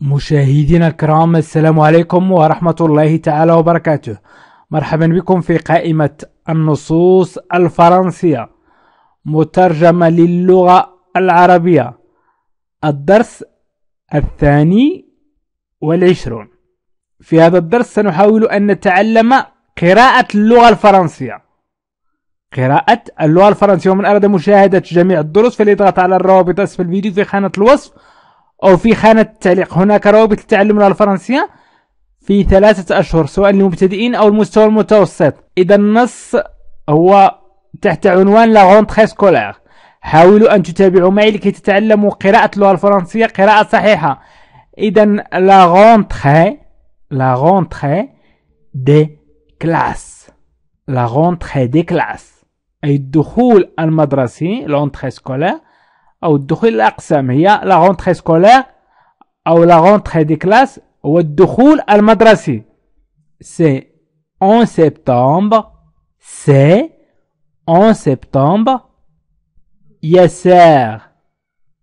مشاهدينا الكرام السلام عليكم ورحمة الله تعالى وبركاته مرحبا بكم في قائمة النصوص الفرنسية مترجمة للغة العربية الدرس الثاني والعشرون في هذا الدرس سنحاول أن نتعلم قراءة اللغة الفرنسية قراءة اللغة الفرنسية ومن أراد مشاهدة جميع الدروس فليضغط على الروابط أسفل الفيديو في خانة الوصف أو في خانة التعليق هناك روابط للتعلم الفرنسية في ثلاثة أشهر سواء للمبتدئين أو المستوى المتوسط إذا النص هو تحت عنوان لا غونتخي سكولير حاولوا أن تتابعوا معي لكي تتعلموا قراءة اللغة الفرنسية قراءة صحيحة إذا لا غونتخي لا غونتخي دي كلاس لا غونتخي دي كلاس أي الدخول المدرسي لونتخي سكولير ou de l'axe, il y la rentrée scolaire ou la rentrée des classes ou de la al C'est en septembre, c'est en septembre, Jessère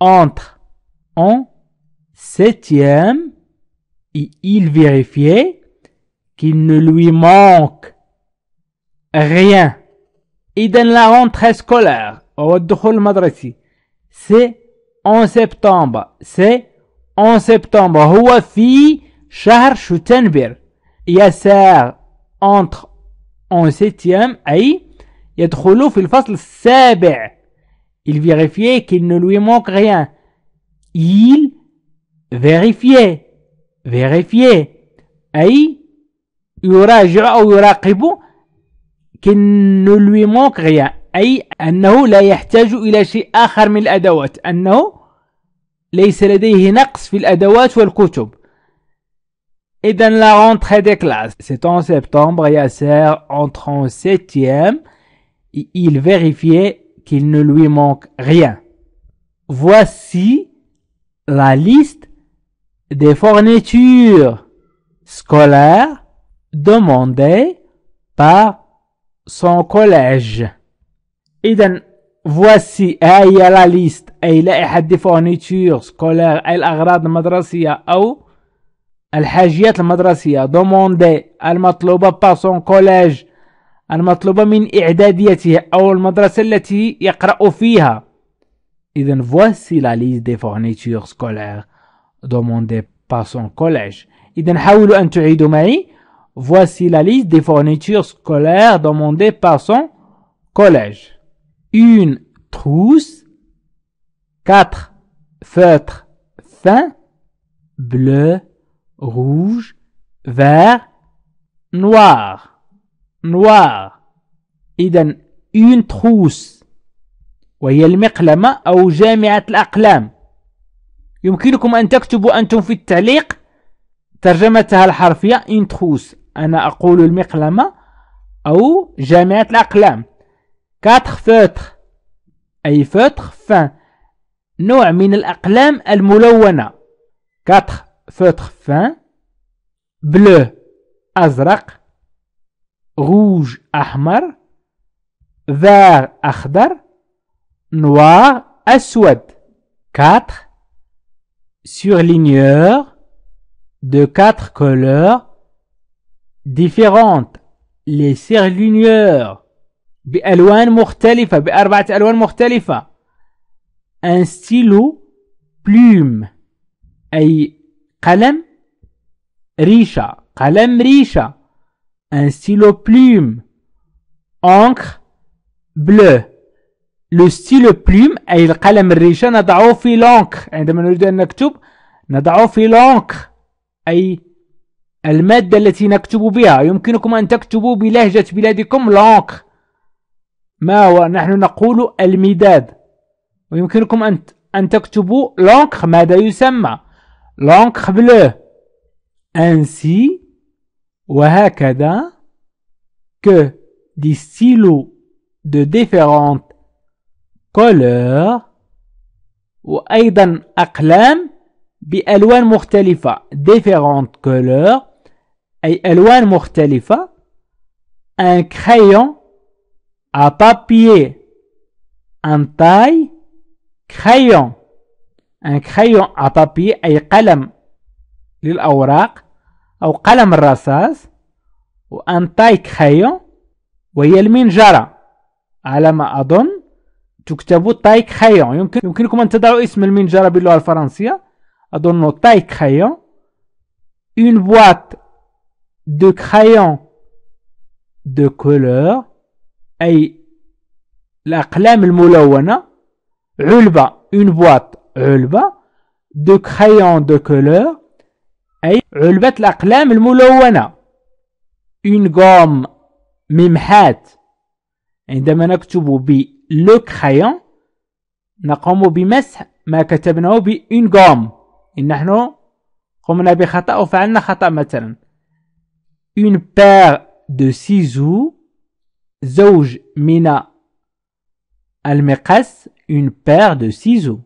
entre en septième et il vérifiait qu'il ne lui manque rien. Il donne la rentrée scolaire ou de la al c'est en septembre. C'est en septembre. هو fi shahr Shutenbir. Yasser entre en septième Aïe. il fil le السابع. Il vérifiait qu'il ne lui manque rien. Il vérifiait. Vérifiait. أي يراجع ou يراقب qu'il ne lui manque rien. أي أنه لا يحتاج إلى شيء la rentrée des classes c'est en septembre Yasser entre en septième il vérifiait qu'il ne lui manque rien voici la liste des fournitures scolaires demandées par son collège إذا voici هاي لا ليست أي لائحة دي فورنيتور سكولار أي الأغراض المدرسية أو الحاجيات المدرسية دوموندي المطلوبة با سون كوليج المطلوبة من إعداديته أو المدرسة التي يقرأ فيها إذا voici la liste des fournitures scolaires demandées par son collège إذا حاولوا أن تعيدوا معي voici la liste des fournitures scolaires demandées par son collège une trousse, quatre feutres fins, bleu, rouge, vert, noir, noir. إذا une trousse وهي المقلمة أو جامعة الأقلام يمكنكم أن تكتبوا أنتم في التعليق ترجمتها الحرفية une trousse أنا أقول المقلمة أو جامعة الأقلام كاتخ فوتر أي فوتر فان نوع من الأقلام الملونة كاتخ فوتر فان بلو أزرق روج أحمر فار أخضر نوار أسود 4 surligneur de quatre couleurs différentes les surligneurs بألوان مختلفة بأربعة ألوان مختلفة ان ستيلو بلوم أي قلم ريشة قلم ريشة ان ستيلو بلوم أنكر بلو لو ستيلو بلوم أي القلم الريشة نضعه في لونكر عندما نريد أن نكتب نضعه في لونكر أي المادة التي نكتب بها يمكنكم أن تكتبوا بلهجة بلادكم لونكر ما هو نحن نقول المداد ويمكنكم أن أن تكتبوا لونكخ ماذا يسمى لونكخ بلو أنسي وهكذا ك دي ستيلو دو ديفيرونت كولور وأيضا أقلام بألوان مختلفة ديفيرونت كولور أي ألوان مختلفة أن كريون à papier, un taille, crayon un crayon à papier أي قلم للأوراق أو قلم الرصاص وأن تاي كريون وهي المنجرة على ما أظن تكتب تاي كريون يمكن يمكنكم أن تضعوا اسم المنجرة باللغة الفرنسية أظن تاي كريون une boîte de crayons de couleur أي الأقلام الملونة علبة اون بواط علبة دو crayon دو كولور أي علبة الأقلام الملونة اون غوم ممحات عندما نكتب ب لو crayon نقوم بمسح ما كتبناه ب اون غوم إن نحن قمنا بخطأ وفعلنا خطأ مثلا اون بار دو سيزو Zouj mina al une paire de ciseaux.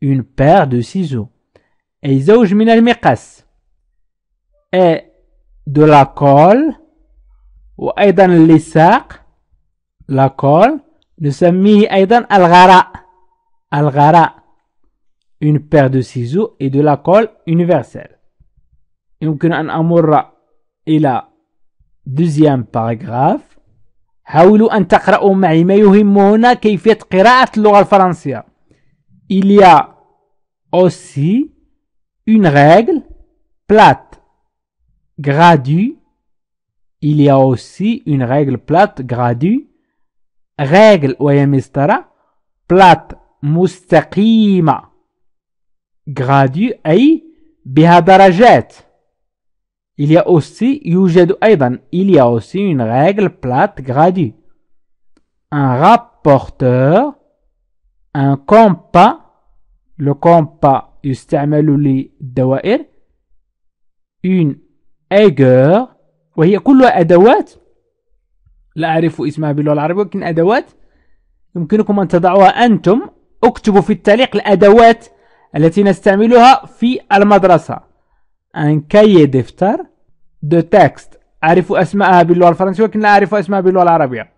Une paire de ciseaux. Et zouj mina al-miqas. Et de la colle, ou aidan la colle, nous sommes aidan al Gara al une paire de ciseaux et de la colle universelle. un أن أمر la deuxième paragraphe. حاولوا أن تقرأوا معي ما يهم هنا كيفية قراءة اللغة الفرنسية Il y a aussi une règle plate gradu Il y a aussi une règle plate gradu règle وهي مسطرة plate مستقيمة gradu أي بها درجات Il y a aussi يوجد أيضا il y a aussi une règle plate gradue. Un rapporteur un compas le compas يستعمل للدوائر une aigueur وهي كلها أدوات لا أعرف اسمها باللغة العربية ولكن أدوات يمكنكم أن تضعوها أنتم اكتبوا في التعليق الأدوات التي نستعملها في المدرسة ان كي دفتر دو تكست أعرف أسماءها باللغة الفرنسية ولكن لا أعرف أسماءها باللغة العربية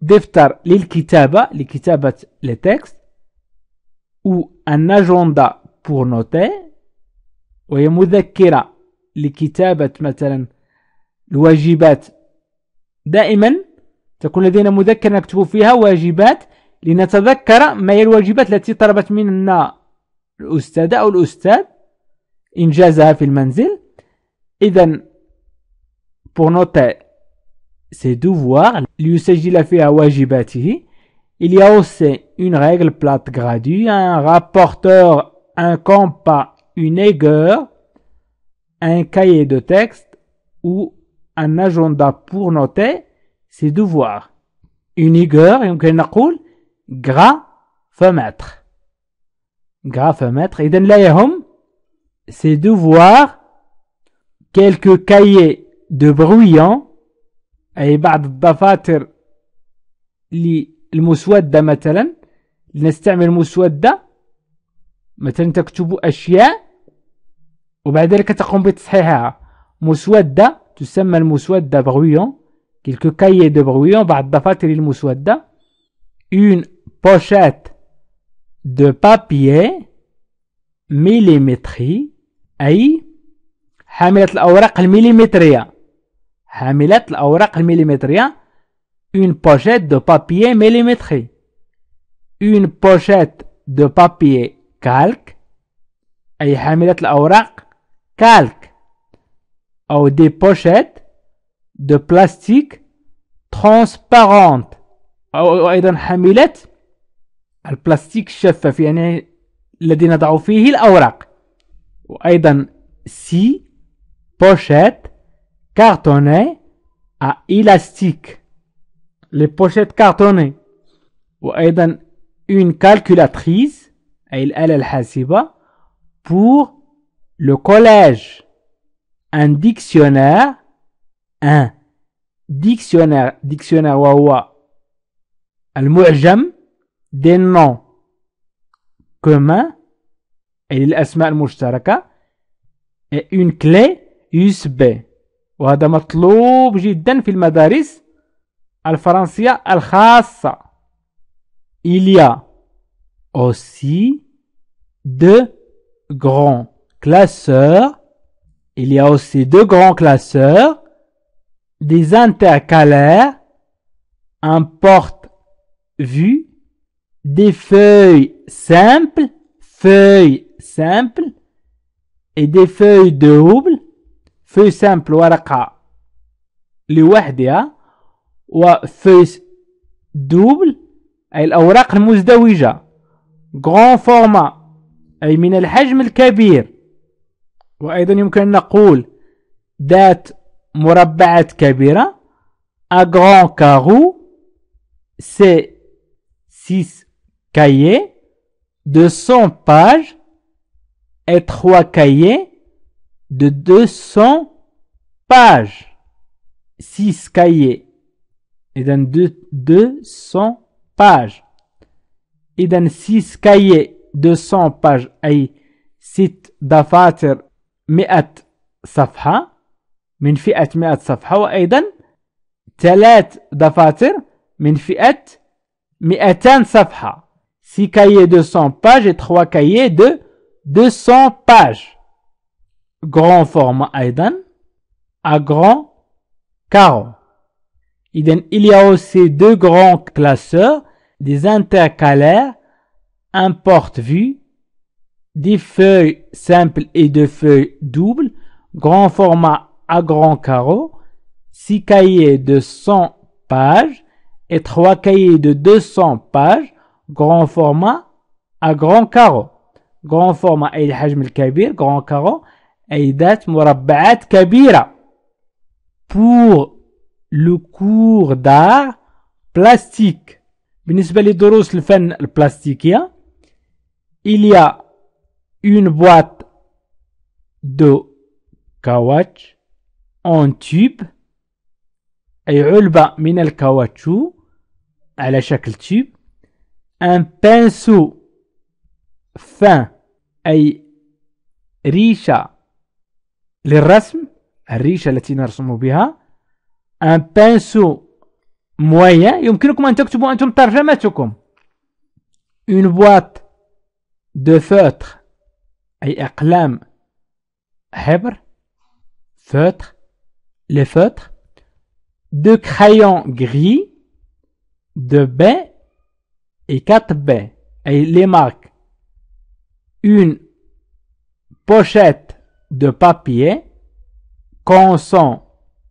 دفتر للكتابة لكتابة لي تكست و ان اجندا بور نوتي وهي مذكرة لكتابة مثلا الواجبات دائما تكون لدينا مذكرة نكتب فيها واجبات لنتذكر ما هي الواجبات التي طلبت منا الأستاذة أو الأستاذ Injaza Filmanzil المنزل إذا pour noter ses devoirs fille à wajibati, il y a aussi une règle plate graduée, un rapporteur un compas une aigueur un cahier de texte ou un agenda pour noter ses devoirs une aigueur يمكن gras, fenêtre. gras إذا layer home c'est de voir quelques cahiers de bruyants, et par d'affaires, les, les moussoueddas, maintenant, les moussoueddas, maintenant, tu as un chien, ou par exemple, tu as un chien, les moussoueddas, tu sais, les moussoueddas bruyants, quelques cahiers de bruyants, par d'affaires, les moussoueddas, une pochette de papier, millimétrie, أي حاملة الأوراق المليمترية حاملة الأوراق المليمترية une pochette de papier millimétré une pochette de papier calque أي حاملة الأوراق calque أو des pochettes de plastique transparente أو أيضا حاملة البلاستيك الشفاف يعني الذي نضع فيه الأوراق aussi, si pochette cartonnée à élastique les pochettes cartonnées aussi, une calculatrice elle الآلة va pour le collège un dictionnaire un dictionnaire dictionnaire وهو mu'jam des noms communs et l'asma al-mushtaraka et une clé USB وهذا مطلوب جدا في المدارس الفرنسية الخاصة il y a aussi deux grands classeurs il y a aussi deux grands classeurs des intercalaires un porte-vue des feuilles simples feuilles سامبل اي دي فوي دوبل فوي سامبل ورقه لوحدها و فوي دوبل اي الاوراق المزدوجه غران فورما اي من الحجم الكبير و ايضا يمكن ان نقول ذات مربعات كبيره ا غران كارو سي سيس كايي 200 باج et trois cahiers de 200 pages. 6 cahiers. إذا 200 باج إذا 6 كايي 200 باج أي 6 دفاتر 100 صفحة من فئة 100 صفحة وأيضا 3 دفاتر من فئة 200 صفحة 6 cahiers de 100 pages et 3 cahiers de 200 pages. Grand format Aidan à grand carreau. Il y a aussi deux grands classeurs, des intercalaires, un porte-vue, des feuilles simples et deux feuilles doubles, grand format à grand carreau, six cahiers de 100 pages et trois cahiers de 200 pages, grand format à grand carreau. غون فورما أي الحجم الكبير غون كارو أي ذات مربعات كبيرة بور لو كور دار بلاستيك بالنسبة لدروس الفن البلاستيكية il y a une boîte de كاواتش en tube أي علبة من الكاواتشو على شكل تيب ان بانسو فان أي ريشة للرسم الريشة التي نرسم بها أن بانسو مويا يمكنكم أن تكتبوا أنتم ترجمتكم أون بوات دو فوتر أي أقلام حبر فوتر لي فوتر دو كرايون غري دو بي اي كات بي اي لي مارك une pochette de papier قنصان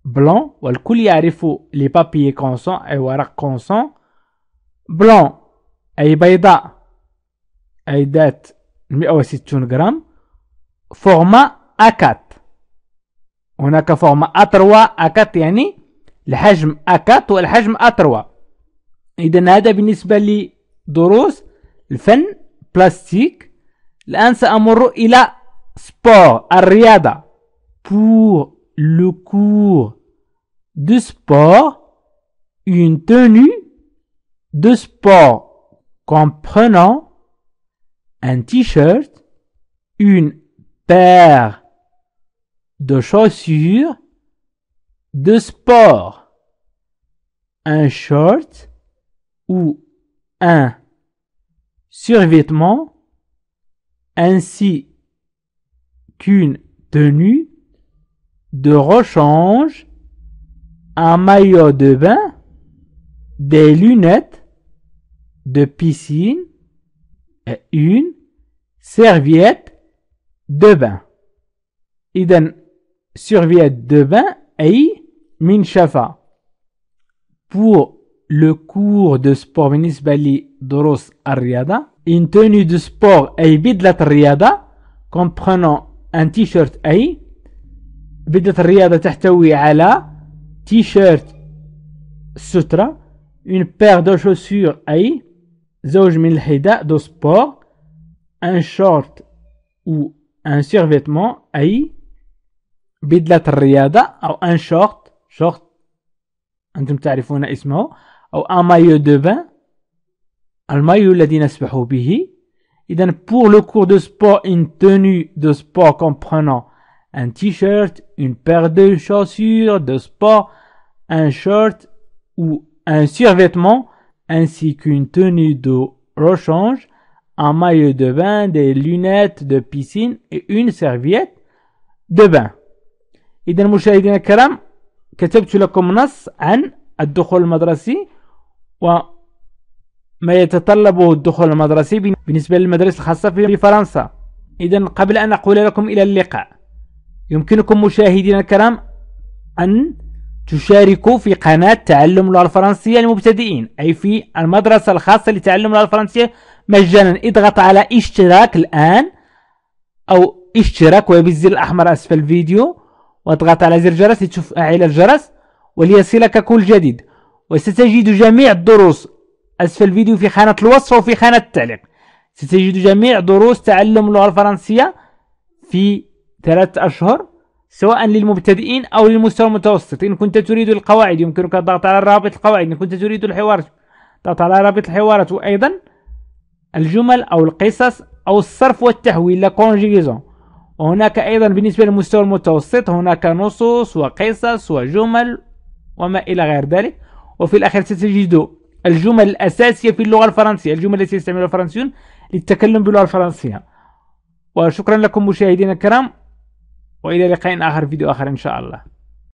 بلون والكل يعرف لي بابيي قنصان أي ورق قنصان بلون أي بيضاء أي ذات 160 جرام فورما أكات هناك فورما ا أكات يعني الحجم أكات والحجم أتروا إذا هذا بالنسبة لدروس الفن بلاستيك Amoro il a sport arriada pour le cours de sport une tenue de sport comprenant un t-shirt, une paire de chaussures de sport, un short ou un survêtement ainsi qu'une tenue de rechange, un maillot de bain, des lunettes de piscine et une serviette de bain. Iden serviette de bain et minchafa Pour le cours de sport Bali d'Oros Ariada. une tenue de sport أي بدلة الرياضة comprenant un t-shirt أي بدلة الرياضة تحتوي على t-shirt سترة une paire de chaussures أي زوج من الحذاء de sport un short ou un survêtement أي بدلة الرياضة أو un short short أنتم تعرفون اسمه أو un maillot de bain pour le cours de sport, une tenue de sport comprenant un t-shirt, une paire de chaussures de sport, un short ou un survêtement, ainsi qu'une tenue de rechange, un maillot de bain, des lunettes de piscine et une serviette de bain. إذا مشاهدينا الكرام كتبت لكم نص عن الدخول المدرسي ما يتطلبه الدخول المدرسي بالنسبة للمدارس الخاصة في فرنسا إذا قبل أن أقول لكم إلى اللقاء يمكنكم مشاهدينا الكرام أن تشاركوا في قناة تعلم اللغة الفرنسية للمبتدئين أي في المدرسة الخاصة لتعلم اللغة الفرنسية مجانا اضغط على اشتراك الآن أو اشتراك وبالزر الأحمر أسفل الفيديو واضغط على زر الجرس لتفعل الجرس وليصلك كل جديد وستجد جميع الدروس أسفل الفيديو في خانة الوصف وفي خانة التعليق ستجد جميع دروس تعلم اللغة الفرنسية في ثلاثة أشهر سواء للمبتدئين أو للمستوى المتوسط إن كنت تريد القواعد يمكنك الضغط على رابط القواعد إن كنت تريد الحوارات ضغط على رابط الحوارات وأيضا الجمل أو القصص أو الصرف والتحويل لا وهناك أيضا بالنسبة للمستوى المتوسط هناك نصوص وقصص وجمل وما إلى غير ذلك وفي الأخير ستجد الجمل الأساسية في اللغة الفرنسية الجمل التي يستعملها الفرنسيون للتكلم باللغة الفرنسية وشكرا لكم مشاهدينا الكرام وإلى لقاء آخر فيديو آخر إن شاء الله